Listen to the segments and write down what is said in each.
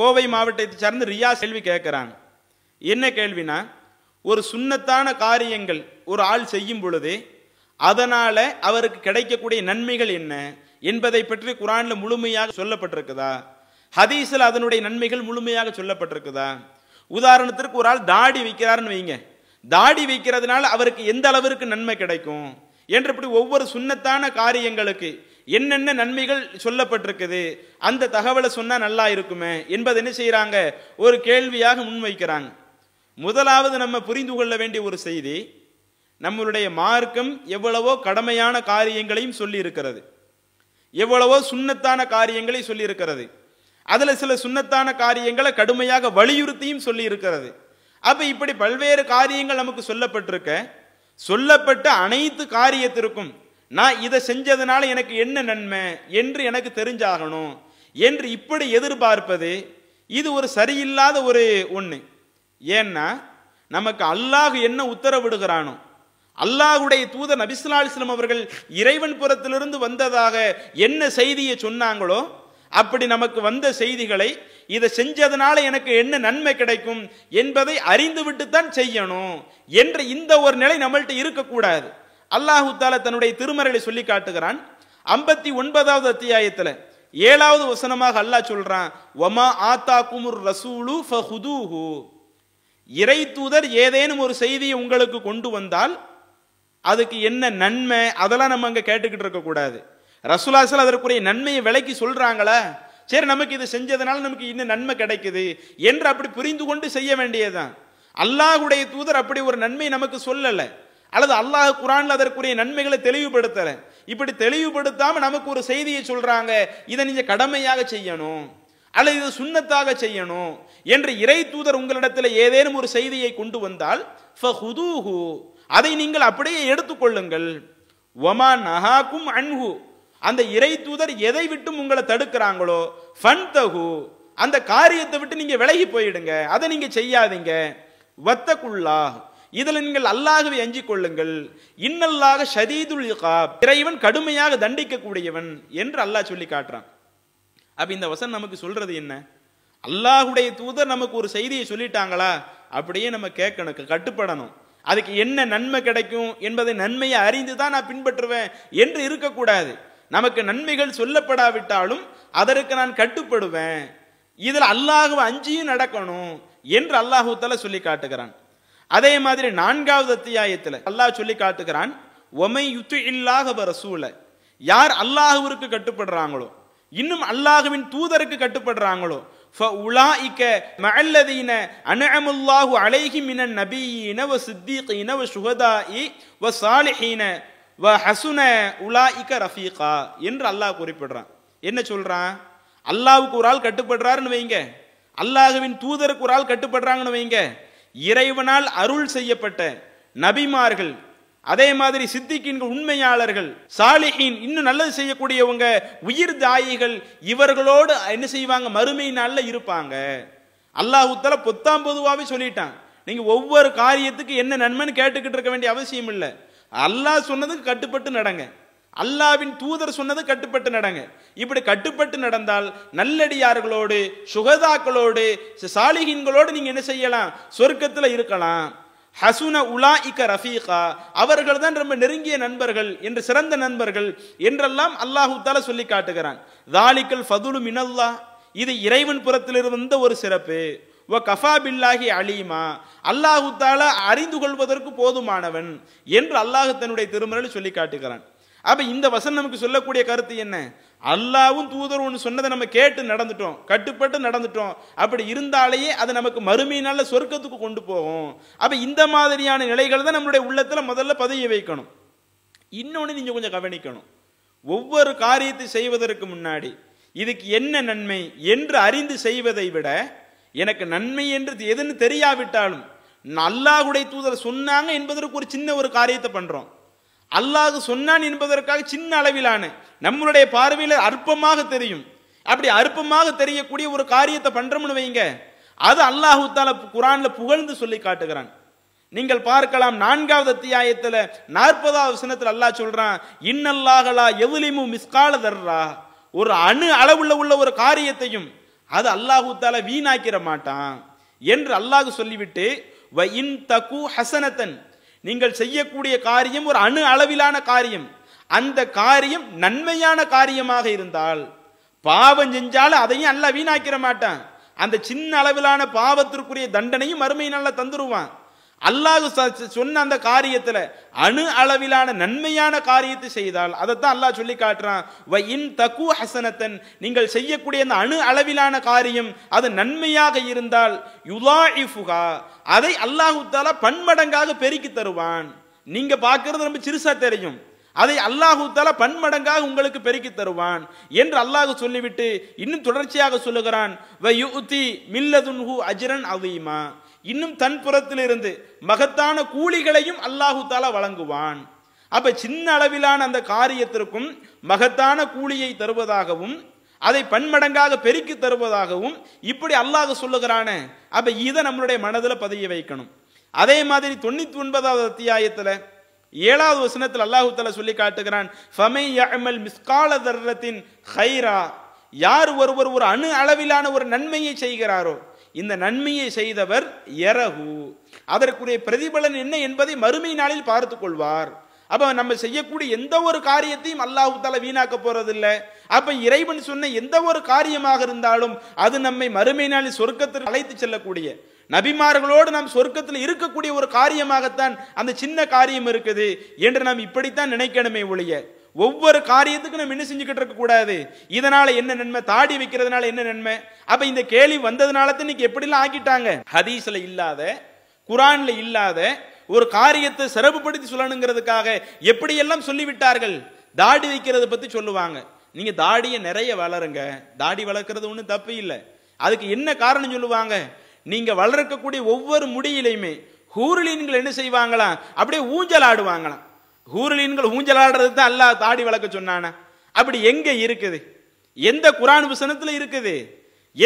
கோவை மாவட்டத்தை சார்ந்து ரியா செல்வி கேட்குறாங்க என்ன கேள்வினா ஒரு சுண்ணத்தான காரியங்கள் ஒரு ஆள் செய்யும் பொழுது அதனால் அவருக்கு கிடைக்கக்கூடிய நன்மைகள் என்ன என்பதை பற்றி குரானில் முழுமையாக சொல்லப்பட்டிருக்குதா ஹதீஸில் அதனுடைய நன்மைகள் முழுமையாக சொல்லப்பட்டிருக்குதா உதாரணத்திற்கு ஒரு ஆள் தாடி வைக்கிறாருன்னு வைங்க தாடி வைக்கிறதுனால அவருக்கு எந்த அளவிற்கு நன்மை கிடைக்கும் என்று இப்படி ஒவ்வொரு சுண்ணத்தான காரியங்களுக்கு என்னென்ன நன்மைகள் சொல்லப்பட்டிருக்குது அந்த தகவலை சொன்னால் நல்லா இருக்குமே என்பதை என்ன செய்கிறாங்க ஒரு கேள்வியாக முன்வைக்கிறாங்க முதலாவது நம்ம புரிந்து கொள்ள வேண்டிய ஒரு செய்தி நம்மளுடைய மார்க்கம் எவ்வளவோ கடமையான காரியங்களையும் சொல்லி இருக்கிறது எவ்வளவோ சுண்ணத்தான காரியங்களை சொல்லி இருக்கிறது அதில் சில சுண்ணத்தான காரியங்களை கடுமையாக வலியுறுத்தியும் சொல்லி இருக்கிறது அப்போ இப்படி பல்வேறு காரியங்கள் நமக்கு சொல்லப்பட்டிருக்க சொல்லப்பட்ட அனைத்து காரியத்திற்கும் நான் இதை செஞ்சதுனால எனக்கு என்ன நன்மை என்று எனக்கு தெரிஞ்சாகணும் என்று இப்படி எதிர்பார்ப்பது இது ஒரு சரியில்லாத ஒரு ஒன்று ஏன்னா நமக்கு அல்லாஹ் என்ன உத்தரவிடுகிறானோ அல்லாஹுடைய தூதர் நபிசுலாஸ்லம் அவர்கள் இறைவன் புறத்திலிருந்து வந்ததாக என்ன செய்தியை சொன்னாங்களோ அப்படி நமக்கு வந்த செய்திகளை இதை செஞ்சதுனால எனக்கு என்ன நன்மை கிடைக்கும் என்பதை அறிந்துவிட்டு தான் செய்யணும் என்ற இந்த ஒரு நிலை நம்மள்கிட்ட இருக்கக்கூடாது அல்லாஹு தன்னுடைய திருமறையை சொல்லி காட்டுகிறான் ஐம்பத்தி ஒன்பதாவது அத்தியாயத்தில் ஏழாவது வசனமாக அல்லாஹ் சொல்றான் ஒமா ஆத்தா குமுர் ரசூலு ஃபஹுதூஹு இறை தூதர் ஏதேனும் ஒரு செய்தியை உங்களுக்கு கொண்டு வந்தால் அதுக்கு என்ன நன்மை அதெல்லாம் நம்ம அங்கே கேட்டுக்கிட்டு இருக்கக்கூடாது ரசூலாசல் அதற்குரிய நன்மையை விலைக்கு சொல்கிறாங்களா சரி நமக்கு இது செஞ்சதுனால நமக்கு இன்னும் நன்மை கிடைக்குது என்று அப்படி புரிந்து கொண்டு செய்ய வேண்டியதுதான் அல்லாஹுடைய தூதர் அப்படி ஒரு நன்மை நமக்கு சொல்லலை அல்லது அல்லாஹ் குரான்ல அதற்குரிய நன்மைகளை தெளிவுபடுத்தல இப்படி தெளிவுபடுத்தாமல் நமக்கு ஒரு செய்தியை சொல்கிறாங்க இதை நீங்கள் கடமையாக செய்யணும் அல்லது இது சுண்ணத்தாக செய்யணும் என்று இறை தூதர் உங்களிடத்தில் ஏதேனும் ஒரு செய்தியை கொண்டு வந்தால் அதை நீங்கள் அப்படியே எடுத்துக்கொள்ளுங்கள் ஒமா நகாக்கும் அன்ஹு அந்த இறை தூதர் எதை விட்டும் உங்களை தடுக்கிறாங்களோ ஃபன் அந்த காரியத்தை விட்டு நீங்கள் விலகி போயிடுங்க அதை நீங்கள் செய்யாதீங்க வத்தகுல்லாஹ் இதில் நீங்கள் அல்லாகவே அஞ்சிக் கொள்ளுங்கள் இன்னல்லாக ஷதீதுல் இறைவன் கடுமையாக தண்டிக்கக்கூடியவன் என்று அல்லாஹ் சொல்லி காட்டுறான் அப்ப இந்த வசன் நமக்கு சொல்றது என்ன அல்லாஹுடைய தூதர் நமக்கு ஒரு செய்தியை சொல்லிட்டாங்களா அப்படியே நம்ம கேட்கணும் கட்டுப்படணும் அதுக்கு என்ன நன்மை கிடைக்கும் என்பதை நன்மையை அறிந்து தான் நான் பின்பற்றுவேன் என்று இருக்கக்கூடாது நமக்கு நன்மைகள் சொல்லப்படாவிட்டாலும் அதற்கு நான் கட்டுப்படுவேன் இதில் அல்லாஹுவை அஞ்சியும் நடக்கணும் என்று அல்லாஹூத்தால சொல்லி காட்டுகிறான் அதே மாதிரி நான்காவது அத்தியாயத்தில் அல்லாஹ் சொல்லி காட்டுகிறான் ஒமை யுத்து இல்லாக ரசூல யார் அல்லாஹுவிற்கு கட்டுப்படுறாங்களோ இன்னும் அல்லாஹுவின் தூதருக்கு கட்டுப்படுறாங்களோ என்று அல்லாஹ் குறிப்பிடுறான் என்ன சொல்றான் அல்லாவுக்கு ஒரு ஆள் கட்டுப்படுறாருன்னு வைங்க அல்லாஹுவின் தூதருக்கு ஒரு ஆள் கட்டுப்படுறாங்கன்னு வைங்க இறைவனால் அருள் செய்யப்பட்ட நபிமார்கள் அதே மாதிரி சித்திக்கின்கள் உண்மையாளர்கள் சாலிஹின் இன்னும் நல்லது செய்யக்கூடியவங்க உயிர் தாயிகள் இவர்களோடு என்ன செய்வாங்க மறுமை நாளில் இருப்பாங்க அல்லாஹுத்தால பொத்தாம் பொதுவாகவே சொல்லிட்டான் நீங்கள் ஒவ்வொரு காரியத்துக்கு என்ன நன்மைன்னு கேட்டுக்கிட்டு இருக்க வேண்டிய அவசியம் இல்லை அல்லாஹ் சொன்னதுக்கு கட்டுப்பட்டு நடங்க அல்லாவின் தூதர் சொன்னது கட்டுப்பட்டு நடங்க இப்படி கட்டுப்பட்டு நடந்தால் நல்லடியார்களோடு சுகதாக்களோடு சாலிகின்களோடு நீங்கள் என்ன செய்யலாம் சொர்க்கத்தில் இருக்கலாம் ஹசுன உலா இக்க ரஃபீகா அவர்கள் தான் ரொம்ப நெருங்கிய நண்பர்கள் என்று சிறந்த நண்பர்கள் என்றெல்லாம் அல்லாஹு தால சொல்லி காட்டுகிறான் தாலிக்கல் ஃபதுலு மினல்லா இது இறைவன் புறத்தில் இருந்த ஒரு சிறப்பு ஓ கஃபா பில்லாஹி அலீமா அல்லாஹு தாலா அறிந்து கொள்வதற்கு போதுமானவன் என்று அல்லாஹு தன்னுடைய திருமறையில் சொல்லி காட்டுகிறான் அப்போ இந்த வசனம் நமக்கு சொல்லக்கூடிய கருத்து என்ன அல்லாவும் தூதர் ஒன்று சொன்னதை நம்ம கேட்டு நடந்துட்டோம் கட்டுப்பட்டு நடந்துட்டோம் அப்படி இருந்தாலேயே அது நமக்கு மறுமையினால சொர்க்கத்துக்கு கொண்டு போகும் அப்போ இந்த மாதிரியான நிலைகள் தான் நம்மளுடைய உள்ளத்தில் முதல்ல பதிய வைக்கணும் இன்னொன்று நீங்கள் கொஞ்சம் கவனிக்கணும் ஒவ்வொரு காரியத்தை செய்வதற்கு முன்னாடி இதுக்கு என்ன நன்மை என்று அறிந்து செய்வதை விட எனக்கு நன்மை என்று எதுன்னு தெரியாவிட்டாலும் அல்லாஹுடைய தூதர் சொன்னாங்க என்பதற்கு ஒரு சின்ன ஒரு காரியத்தை பண்ணுறோம் அல்லாஹ் சொன்னான் என்பதற்காக சின்ன அளவிலான நம்மளுடைய பார்வையில் அற்பமாக தெரியும் அப்படி அற்பமாக தெரியக்கூடிய ஒரு காரியத்தை பண்றோம்னு வைங்க அது அல்லாஹு தால குரான்ல புகழ்ந்து சொல்லி காட்டுகிறான் நீங்கள் பார்க்கலாம் நான்காவது அத்தியாயத்தில் நாற்பதாவது சினத்தில் அல்லாஹ் சொல்றான் இன்னல்லாகலா எவ்வளிமு மிஸ்கால தர்றா ஒரு அணு அளவுள்ள உள்ள ஒரு காரியத்தையும் அது அல்லாஹு தால வீணாக்கிற மாட்டான் என்று அல்லாஹு சொல்லிவிட்டு வ இன் தகு ஹசனத்தன் நீங்கள் செய்யக்கூடிய காரியம் ஒரு அணு அளவிலான காரியம் அந்த காரியம் நன்மையான காரியமாக இருந்தால் பாவம் செஞ்சாலும் அதையும் அல்ல வீணாக்கிற மாட்டான் அந்த சின்ன அளவிலான பாவத்திற்குரிய தண்டனையும் மறுமை நல்லா தந்துருவான் அல்லாஹு சொன்ன அந்த காரியத்தில் அணு அளவிலான நன்மையான காரியத்தை செய்தால் அதைத்தான் அல்லாஹ் சொல்லி காட்டுறான் வ இன் தகு ஹசனத்தன் நீங்கள் செய்யக்கூடிய அந்த அணு அளவிலான காரியம் அது நன்மையாக இருந்தால் யுலா இஃபுகா அதை அல்லாஹு பன்மடங்காக பெருக்கி தருவான் நீங்க பார்க்கறது ரொம்ப சிறுசா தெரியும் அதை அல்லாஹு தால பன்மடங்காக உங்களுக்கு பெருக்கி தருவான் என்று அல்லாஹ் சொல்லிவிட்டு இன்னும் தொடர்ச்சியாக சொல்லுகிறான் வ அவீமா இன்னும் தன் புறத்திலிருந்து மகத்தான கூலிகளையும் அல்லாஹு தாலா வழங்குவான் அப்ப சின்ன அளவிலான அந்த காரியத்திற்கும் மகத்தான கூலியை தருவதாகவும் அதை பன்மடங்காக பெருக்கி தருவதாகவும் இப்படி அல்லாஹ் சொல்லுகிறானே அப்ப இதை நம்மளுடைய மனதில் பதிய வைக்கணும் அதே மாதிரி தொண்ணூத்தி ஒன்பதாவது அத்தியாயத்தில் ஏழாவது வசனத்தில் அல்லாஹு தால சொல்லி காட்டுகிறான் ஹைரா யார் ஒருவர் ஒரு அணு அளவிலான ஒரு நன்மையை செய்கிறாரோ இந்த நன்மையை செய்தவர் எரகு அதற்குரிய பிரதிபலன் என்ன என்பதை மறுமை நாளில் பார்த்து கொள்வார் அப்போ நம்ம செய்யக்கூடிய எந்த ஒரு காரியத்தையும் அல்லாஹு தலை வீணாக்க போறதில்லை அப்போ இறைவன் சொன்ன எந்த ஒரு காரியமாக இருந்தாலும் அது நம்மை மறுமை நாளில் சொர்க்கத்தில் அழைத்து செல்லக்கூடிய நபிமார்களோடு நாம் சொர்க்கத்தில் இருக்கக்கூடிய ஒரு காரியமாகத்தான் அந்த சின்ன காரியம் இருக்குது என்று நாம் இப்படித்தான் நினைக்கணுமே ஒழிய ஒவ்வொரு காரியத்துக்கும் நம்ம என்ன செஞ்சுக்கிட்டு இருக்கக்கூடாது இதனால் என்ன நன்மை தாடி வைக்கிறதுனால என்ன நன்மை அப்போ இந்த கேள்வி வந்ததுனால இன்னைக்கு எப்படிலாம் ஆக்கிட்டாங்க ஹதீஸில் இல்லாத குரானில் இல்லாத ஒரு காரியத்தை சிறப்புப்படுத்தி சொல்லணுங்கிறதுக்காக எப்படியெல்லாம் சொல்லிவிட்டார்கள் தாடி வைக்கிறத பற்றி சொல்லுவாங்க நீங்கள் தாடியை நிறைய வளருங்க தாடி வளர்க்குறது ஒன்றும் தப்பு இல்லை அதுக்கு என்ன காரணம் சொல்லுவாங்க நீங்கள் வளர்க்கக்கூடிய ஒவ்வொரு முடியிலையுமே ஹூரலின்கள் என்ன செய்வாங்களாம் அப்படியே ஊஞ்சல் ஆடுவாங்களாம் ஹூரலீன்கள் ஊஞ்சலாடுறது தான் அல்லாஹ் தாடி வளர்க்க சொன்னானா அப்படி எங்க இருக்குது எந்த குரான் விசனத்துல இருக்குது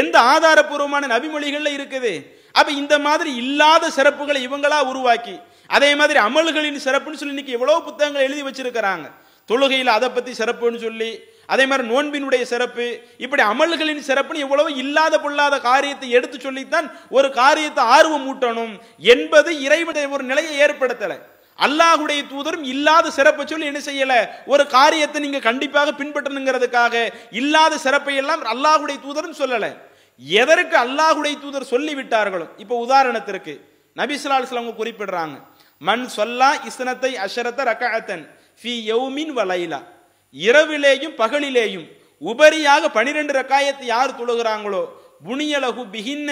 எந்த ஆதாரபூர்வமான நபிமொழிகள்ல இருக்குது அப்ப இந்த மாதிரி இல்லாத சிறப்புகளை இவங்களா உருவாக்கி அதே மாதிரி அமல்களின் சிறப்புன்னு சொல்லி இன்னைக்கு எவ்வளவு புத்தகங்கள் எழுதி வச்சிருக்கிறாங்க தொழுகையில் அதை பற்றி சிறப்புன்னு சொல்லி அதே மாதிரி நோன்பினுடைய சிறப்பு இப்படி அமல்களின் சிறப்புன்னு எவ்வளவு இல்லாத பொல்லாத காரியத்தை எடுத்து சொல்லித்தான் ஒரு காரியத்தை ஆர்வம் ஊட்டணும் என்பது இறைவனுடைய ஒரு நிலையை ஏற்படுத்தலை அல்லாஹுடைய தூதரும் இல்லாத சிறப்பை சொல்லி என்ன செய்யல ஒரு காரியத்தை நீங்க கண்டிப்பாக பின்பற்றணுங்கிறதுக்காக இல்லாத சிறப்பை எல்லாம் அல்லாஹுடைய தூதரும் சொல்லல எதற்கு அல்லாஹுடைய தூதர் சொல்லிவிட்டார்களோ இப்போ உதாரணத்திற்கு நபிசுலால் அவங்க குறிப்பிடுறாங்க மண் சொல்லா இஸ்னத்தை அஷரத்த ரகாத்தன் ஃபி இரவிலேயும் பகலிலேயும் உபரியாக பனிரெண்டு ரக்காயத்தை யார் தொழுகிறாங்களோ புனியலகு பிகின்ன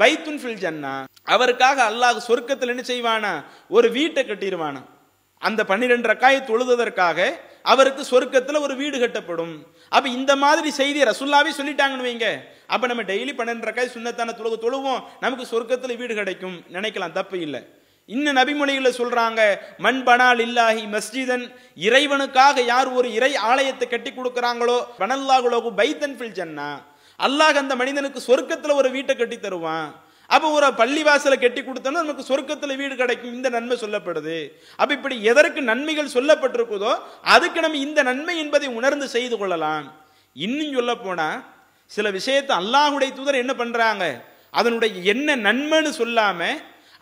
பைத்துன் ஜன்னா அவருக்காக அல்லாஹ் சொர்க்கத்தில் என்ன செய்வானா ஒரு வீட்டை கட்டிடுவானா அந்த பன்னிரெண்டு ரக்காயை தொழுததற்காக அவருக்கு சொர்க்கத்தில் ஒரு வீடு கட்டப்படும் அப்போ இந்த மாதிரி செய்தி ரசுல்லாவே சொல்லிட்டாங்கன்னு வைங்க அப்போ நம்ம டெய்லி பன்னெண்டு ரக்காய் சுண்ணத்தான தொழுகு தொழுவோம் நமக்கு சொர்க்கத்தில் வீடு கிடைக்கும் நினைக்கலாம் தப்பு இல்லை இன்னும் நபிமொழிகளை சொல்றாங்க மண் பனால் இல்லாஹி மஸ்ஜிதன் இறைவனுக்காக யார் ஒரு இறை ஆலயத்தை கட்டி கொடுக்குறாங்களோ பனல்லாகுலோகு பைத்தன் ஃபில் ஜன்னா அல்லாஹ் அந்த மனிதனுக்கு சொர்க்கத்தில் ஒரு வீட்டை கட்டி தருவான் அப்போ ஒரு பள்ளிவாசலை கட்டி கொடுத்தோன்னா நமக்கு சொர்க்கத்தில் வீடு கிடைக்கும் இந்த நன்மை சொல்லப்படுது அப்போ இப்படி எதற்கு நன்மைகள் சொல்லப்பட்டிருக்குதோ அதுக்கு நம்ம இந்த நன்மை என்பதை உணர்ந்து செய்து கொள்ளலாம் இன்னும் சொல்ல போனால் சில விஷயத்தை அல்லாஹுடைய தூதர் என்ன பண்ணுறாங்க அதனுடைய என்ன நன்மைன்னு சொல்லாமல்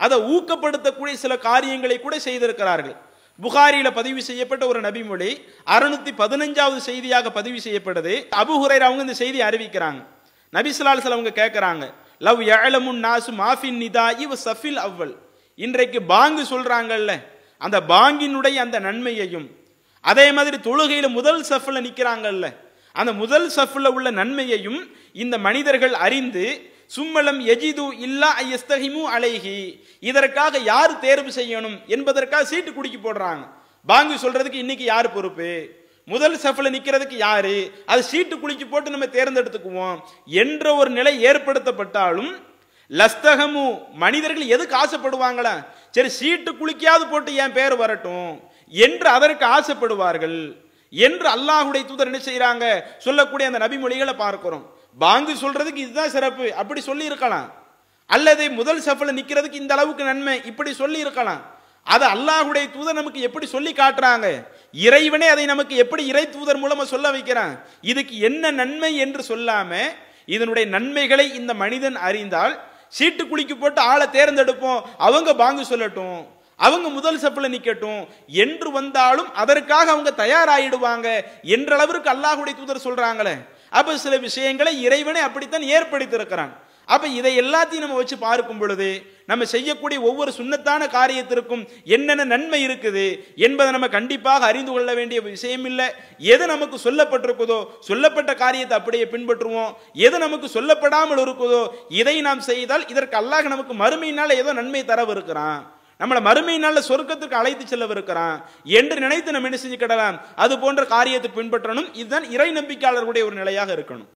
அதை ஊக்கப்படுத்தக்கூடிய சில காரியங்களை கூட செய்திருக்கிறார்கள் புகாரியில் பதிவு செய்யப்பட்ட ஒரு நபிமொழி அறுநூத்தி பதினஞ்சாவது செய்தியாக பதிவு செய்யப்படுது அபு அவங்க இந்த செய்தி அறிவிக்கிறாங்க நபிசுலால்சல் அவங்க கேட்குறாங்க லவ் ஏழமுன் நாசு மாஃபின் நிதா இவ் சஃபில் அவ்வல் இன்றைக்கு பாங்கு சொல்கிறாங்கல்ல அந்த பாங்கினுடைய அந்த நன்மையையும் அதே மாதிரி தொழுகையில் முதல் சஃபில் நிற்கிறாங்கல்ல அந்த முதல் சஃபில் உள்ள நன்மையையும் இந்த மனிதர்கள் அறிந்து சும்மலம் எஜிது இல்லா ஐயஸ்தகிமு அழகி இதற்காக யார் தேர்வு செய்யணும் என்பதற்காக சீட்டு குடிக்கி போடுறாங்க பாங்கு சொல்றதுக்கு இன்னைக்கு யார் பொறுப்பு முதல் செஃபில் நிற்கிறதுக்கு யாரு அது சீட்டு குளிக்கு போட்டு நம்ம தேர்ந்தெடுத்துக்குவோம் என்ற ஒரு நிலை ஏற்படுத்தப்பட்டாலும் லஸ்தகமு மனிதர்கள் எதுக்கு ஆசைப்படுவாங்களா சரி சீட்டு குளிக்காது போட்டு என் பேர் வரட்டும் என்று அதற்கு ஆசைப்படுவார்கள் என்று அல்லாஹுடைய தூதர் என்ன செய்கிறாங்க சொல்லக்கூடிய அந்த நபிமொழிகளை பார்க்கிறோம் பாங்கு சொல்கிறதுக்கு இதுதான் சிறப்பு அப்படி சொல்லியிருக்கலாம் அல்லது முதல் சஃபில் நிற்கிறதுக்கு இந்த அளவுக்கு நன்மை இப்படி சொல்லி இருக்கலாம் அது அல்லாஹுடைய தூதர் நமக்கு எப்படி சொல்லி காட்டுறாங்க இறைவனே அதை நமக்கு எப்படி இறை தூதர் மூலமாக சொல்ல வைக்கிறான் இதுக்கு என்ன நன்மை என்று சொல்லாமல் இதனுடைய நன்மைகளை இந்த மனிதன் அறிந்தால் சீட்டு குளிக்கு போட்டு ஆளை தேர்ந்தெடுப்போம் அவங்க பாங்கு சொல்லட்டும் அவங்க முதல் சப்பில் நிற்கட்டும் என்று வந்தாலும் அதற்காக அவங்க தயாராகிடுவாங்க என்றளவிற்கு அல்லாஹுடைய தூதர் சொல்கிறாங்களே அப்போ சில விஷயங்களை இறைவனை அப்படித்தான் ஏற்படுத்தியிருக்கிறான் அப்போ இதை எல்லாத்தையும் நம்ம வச்சு பார்க்கும் பொழுது நம்ம செய்யக்கூடிய ஒவ்வொரு சுண்ணத்தான காரியத்திற்கும் என்னென்ன நன்மை இருக்குது என்பதை நம்ம கண்டிப்பாக அறிந்து கொள்ள வேண்டிய விஷயம் இல்லை எது நமக்கு சொல்லப்பட்டிருக்குதோ சொல்லப்பட்ட காரியத்தை அப்படியே பின்பற்றுவோம் எது நமக்கு சொல்லப்படாமல் இருக்குதோ இதை நாம் செய்தால் இதற்கு அல்லாஹ் நமக்கு மறுமையினால் ஏதோ நன்மை இருக்கிறான் நம்மளை மறுமையினால சொர்க்கத்துக்கு அழைத்து செல்லவிருக்கிறான் என்று நினைத்து நம்ம என்ன செஞ்சு கிடலாம் அது போன்ற காரியத்தை பின்பற்றணும் இதுதான் இறை நம்பிக்கையாளர்களுடைய ஒரு நிலையாக இருக்கணும்